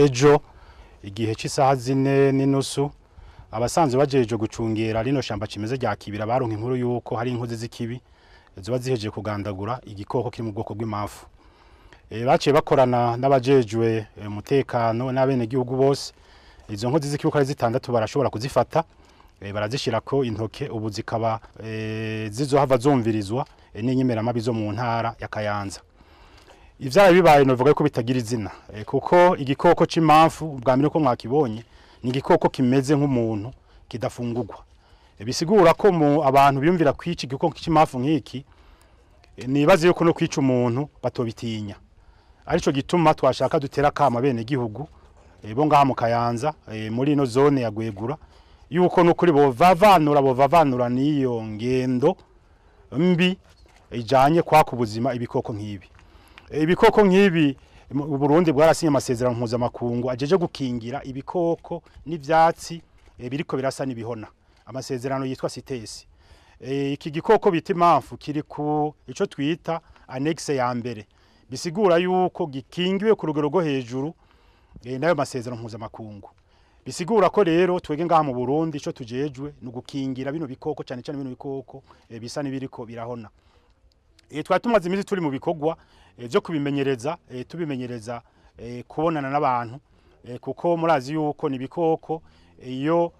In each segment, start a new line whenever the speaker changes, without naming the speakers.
ejo igihe cy'isaha zine n'inusu abasanzwe bagejeje gucungera rino shyamba kimeze rya kibira baronka inkuru y'uko hari inkozi z'ikibi ziba zihejeje kugandagura igikoko kiri mu bwoko bw'impamvu eh, baciye bakorana n'abajejwe eh, umutekano n'abenegihugu bose izo nkozi z'ikibuga ari zitandatu barashobora kuzifata eh, barazishyira ko intoke ubu zikaba zizohava zumvirizwa n'inyemeramabi zo mu ntara ya kayanza ibyara bibaye navuga ko bitagira izina eh, kuko igikoko cy'impamvu bwa mbere ko mwakibonye ni igikoko kimeze nk'umuntu kidafungurwa eh, bisigura ko abantu biyumvira kwica igikoko cy'impamvu nk'iki eh, nibaze yuko no kwica umuntu batobitinya aricyo gituma twashaka dutera akama bene igihugu bo ngaha mu kayanza muri ino zone ya gwegura yuko n'ukuri bovavanura bovavanura n'iyo ngendo mbi ijyanye kwaka ubuzima ibikoko nk'ibi ibikoko nk'ibi Burundi bwarasinye amasezerano mpuzamakungu ajeje gukingira ibikoko n'ibyatsi eh, biriko birasa n'ibihona amasezerano yitwa CITES eh, iki gikoko bita impamvu kiri ku icyo twita anegise ya mbere bisigura yuko gikingiwe ku rugero rwo hejuru eh, n'ayo masezerano mpuzamakungu bisigura ko rero twege ngaha mu Burundi icyo tujejwe ni ugukingira bino bikoko cyane cyane bino bikoko bisa n'ibiriko birahona Eh, twari tumaze iminsi turi mu bikorwa eh, byo kubimenyereza eh, tubimenyereza kubonana n'abantu kuko murazi yuko ni ibikoko iyo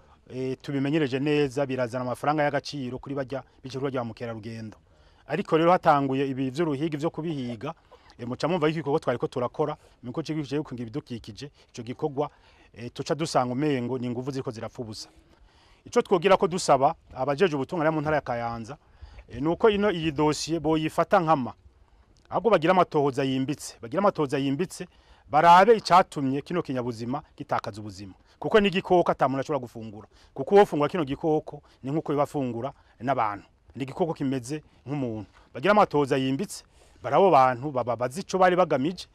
tubimenyereje neza birazana amafaranga y'agaciro kuri bajya bicuruzwa bya mukerarugendo ariko rero hatanguye ibi by'uruhiga byo kubihiga muca mwumva yuko igikorwa twari ko turakora miko cyo cyo kungira ibidukikije icyo gikorwa tuca dusanga umengo ni ingufu ziko zirapfa ubusa ico twogira ko dusaba abajeje ubutumwa mu ntara ya Kayanza Eh, nuko ino iyi dosiye boyifata nkama ahubwo bagira amatohoza yimbitse bagira amatohoza yimbitse barabe icyatumye kino kinyabuzima gitakaza ubuzima kuko ni igikoko atamuntu ashobora gufungura kuko uwo fungura kino gikoko ni nk'uko biba afungura n'abantu ni igikoko kimeze nk'umuntu bagira amatohoza yimbitse barabo bantu baba bazi icyo bari bagamije